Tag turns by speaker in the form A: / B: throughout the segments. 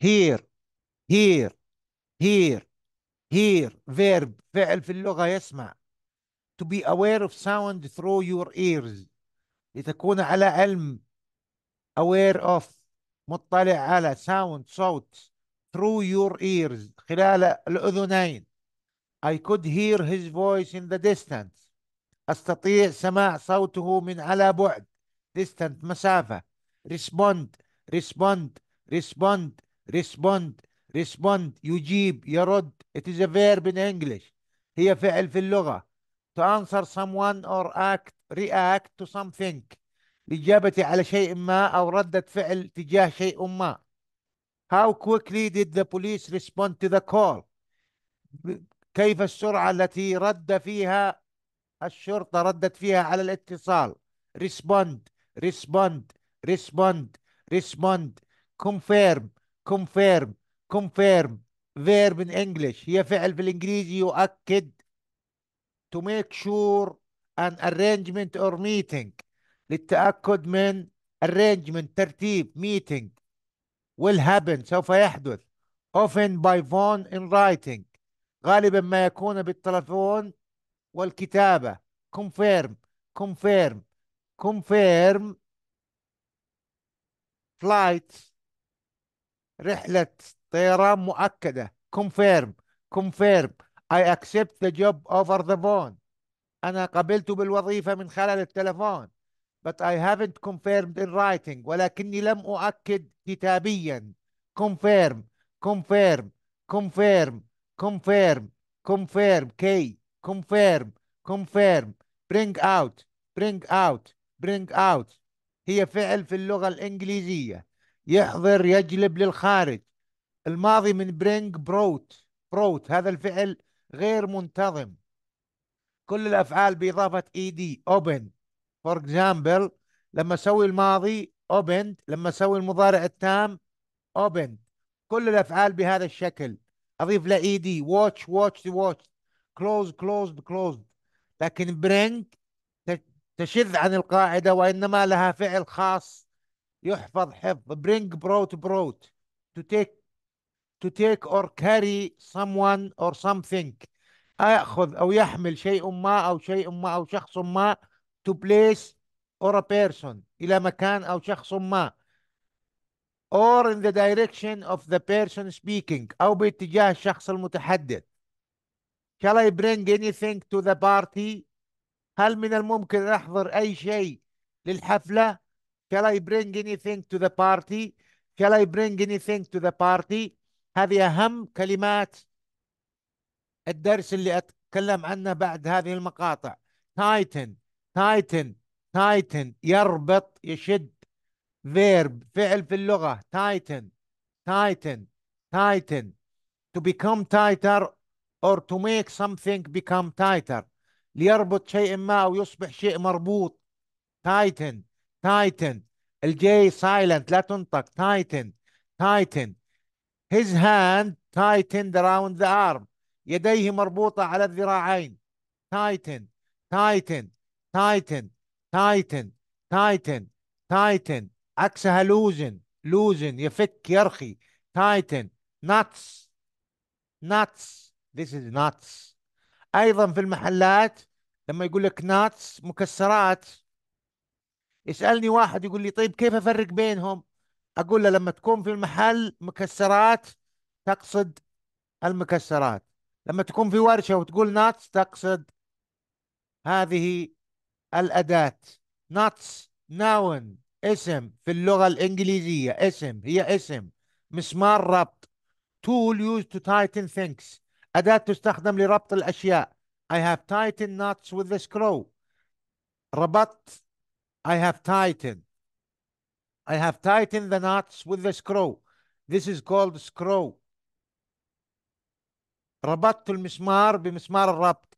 A: هير هير هير هير فيرب فعل في اللغة يسمع to be aware of sound through your ears لتكون على علم aware of مطلع على sound صوت through your ears خلال الأذنين I could hear his voice in the distance أستطيع سماع صوته من على بعد distant مسافة respond respond respond respond respond يجيب يرد it is a verb in English هي فعل في اللغة to answer someone or act react to something الإجابة على شيء ما أو ردة فعل تجاه شيء ما how quickly did the police respond to the call كيف السرعة التي رد فيها الشرطة ردت فيها على الاتصال respond respond respond respond confirm confirm confirm verb in English هي فعل في الإنجليزي يؤكد to make sure an arrangement or meeting للتأكد من arrangement ترتيب meeting will happen سوف يحدث often by phone in writing غالبا ما يكون بالتلفون والكتابة confirm confirm confirm flights رحلة طيران مؤكدة كونفيرم كونفيرم I accept the job over the phone أنا قبلت بالوظيفة من خلال التلفون but I haven't confirmed in writing ولكني لم أؤكد كتابيا confirm confirm confirm confirm confirm K confirm confirm bring out bring out bring out هي فعل في اللغة الإنجليزية يحضر يجلب للخارج الماضي من برينج بروت بروت هذا الفعل غير منتظم كل الافعال باضافه اي دي اوبن فور اكزامبل لما اسوي الماضي اوبن لما اسوي المضارع التام اوبن كل الافعال بهذا الشكل اضيف له اي دي واتش واتش واتش كلوز كلوز كلوز لكن برينج تشذ عن القاعده وانما لها فعل خاص يحفظ حفظ bring brought brought to take to take or carry someone or something أخذ أو يحمل شيء ما أو شيء ما أو شخص ما to place or a person إلى مكان أو شخص ما or in the direction of the person speaking أو باتجاه الشخص المتحدث shall I bring anything to the party هل من الممكن أحضر أي شيء للحفلة can I bring anything to the party can I bring anything to the party هذه أهم كلمات الدرس اللي أتكلم عنه بعد هذه المقاطع tighten tighten tighten يربط يشد verb فعل في اللغة tighten tighten tighten to become tighter or to make something become tighter ليربط شيء ما أو يصبح شيء مربوط tighten تايتن الجي سايلنت لا تنطق تايتن تايتن his hand tightened around the arm يديه مربوطة على الذراعين تايتن تايتن تايتن تايتن تايتن تايتن عكسها لوزن لوزن يفك يرخي تايتن nuts nuts this is nuts ايضا في المحلات لما يقول لك nuts مكسرات يسالني واحد يقول لي طيب كيف افرق بينهم؟ اقول له لما تكون في المحل مكسرات تقصد المكسرات لما تكون في ورشه وتقول ناتس تقصد هذه الاداه ناتس ناون اسم في اللغه الانجليزيه اسم هي اسم مسمار ربط tool used to tighten things أداة تستخدم لربط الأشياء I have tightened knots with the screw ربطت I have tightened. I have tightened the knots with the screw. This is called screw. ربطت المسمار بمسمار الربط.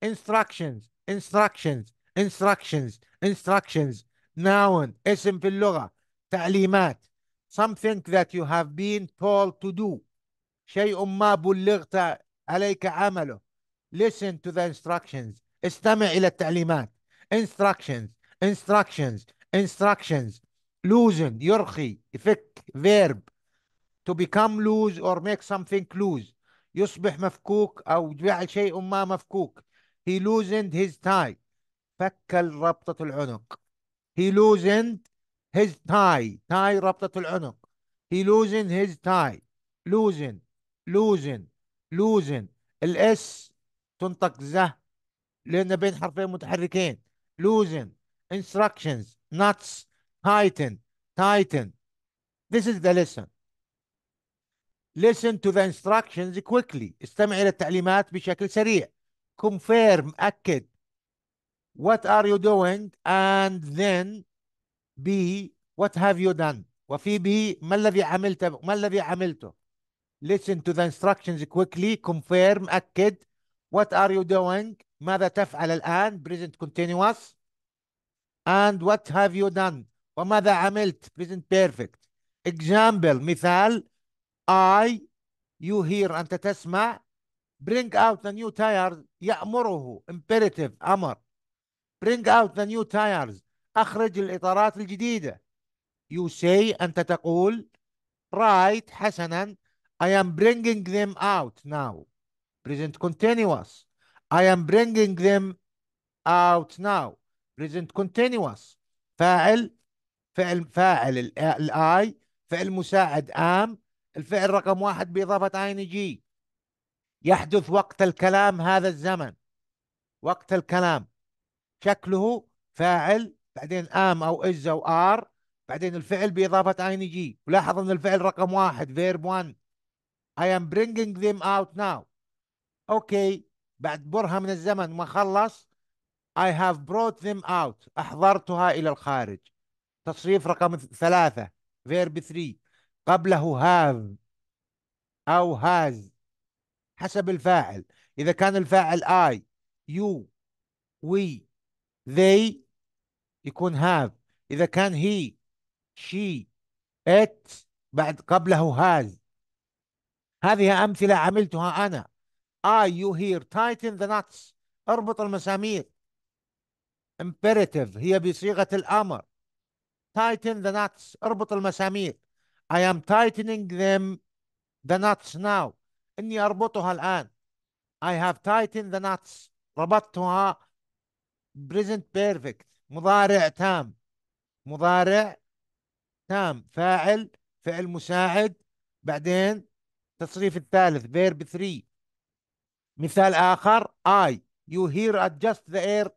A: Instructions, instructions, instructions, instructions. Noun, اسم في اللغة. تعليمات. Something that you have been told to do. شيء ما بلغت عليك عمله. Listen to the instructions. استمع إلى التعليمات. Instructions. instructions instructions loosen يرخي يفك verb to become loose or make something loose يصبح مفكوك أو جعل شيء ما مفكوك he loosened his tie فك ربطة العنق he loosened his tie tie ربطة العنق he loosened his tie loosen loosen loosen الاس تنطق زه لأن بين حرفين متحركين loosened instructions, Nuts. tighten, tighten. This is the lesson. Listen to the instructions quickly. استمع إلى التعليمات بشكل سريع. Confirm, أكد. What are you doing? And then B, what have you done? وفي B, ما الذي عملته؟ ما الذي عملته؟ Listen to the instructions quickly. Confirm, أكد. What are you doing? ماذا تفعل الآن؟ Present continuous. and what have you done وماذا عملت present perfect example مثال I you hear أنت تسمع bring out the new tires يأمره imperative أمر bring out the new tires أخرج الإطارات الجديدة you say أنت تقول right حسنا I am bringing them out now present continuous I am bringing them out now present continuous فاعل فعل فاعل الاي فعل مساعد ام الفعل رقم واحد بإضافة اين جي يحدث وقت الكلام هذا الزمن وقت الكلام شكله فاعل بعدين ام او از او ار بعدين الفعل بإضافة اين جي ولاحظ ان الفعل رقم واحد فيرب 1 I am bringing them out now اوكي بعد برهة من الزمن ما خلص I have brought them out أحضرتها إلى الخارج تصريف رقم ثلاثة verb 3 قبله have أو has حسب الفاعل إذا كان الفاعل I you we they يكون have إذا كان he she it بعد قبله has هذه أمثلة عملتها أنا I you here tighten the knots اربط المسامير imperative هي بصيغة الأمر tighten the knots اربط المسامير I am tightening them the knots now إني أربطها الآن I have tightened the knots ربطتها present perfect مضارع تام مضارع تام فاعل فعل مساعد بعدين تصريف الثالث verb 3 مثال آخر I you hear adjust the air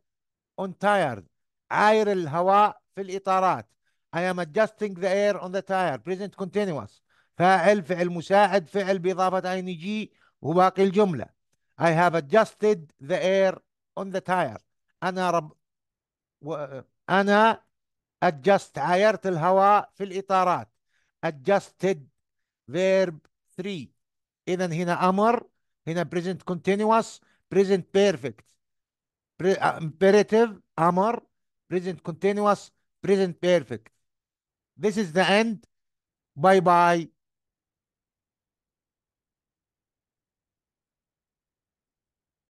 A: on tire عاير الهواء في الإطارات I am adjusting the air on the tire present continuous فاعل فعل مساعد فعل بإضافة ing وباقي الجملة I have adjusted the air on the tire أنا رب و... أنا adjust عايرت الهواء في الإطارات adjusted verb 3 إذا هنا أمر هنا present continuous present perfect pre uh, imperative, amar, present continuous, present perfect. This is the end. Bye-bye.